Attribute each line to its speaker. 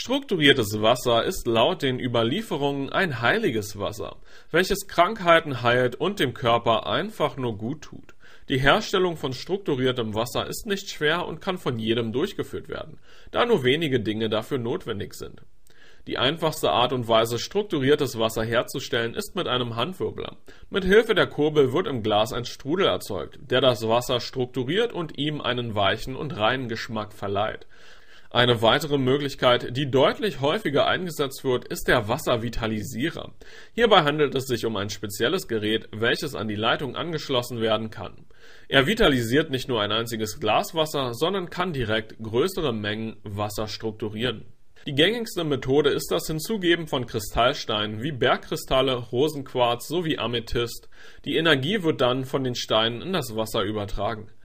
Speaker 1: Strukturiertes Wasser ist laut den Überlieferungen ein heiliges Wasser, welches Krankheiten heilt und dem Körper einfach nur gut tut. Die Herstellung von strukturiertem Wasser ist nicht schwer und kann von jedem durchgeführt werden, da nur wenige Dinge dafür notwendig sind. Die einfachste Art und Weise, strukturiertes Wasser herzustellen, ist mit einem Handwirbler. Mit Hilfe der Kurbel wird im Glas ein Strudel erzeugt, der das Wasser strukturiert und ihm einen weichen und reinen Geschmack verleiht. Eine weitere Möglichkeit, die deutlich häufiger eingesetzt wird, ist der Wasservitalisierer. Hierbei handelt es sich um ein spezielles Gerät, welches an die Leitung angeschlossen werden kann. Er vitalisiert nicht nur ein einziges Glas Wasser, sondern kann direkt größere Mengen Wasser strukturieren. Die gängigste Methode ist das Hinzugeben von Kristallsteinen wie Bergkristalle, Rosenquarz sowie Amethyst. Die Energie wird dann von den Steinen in das Wasser übertragen.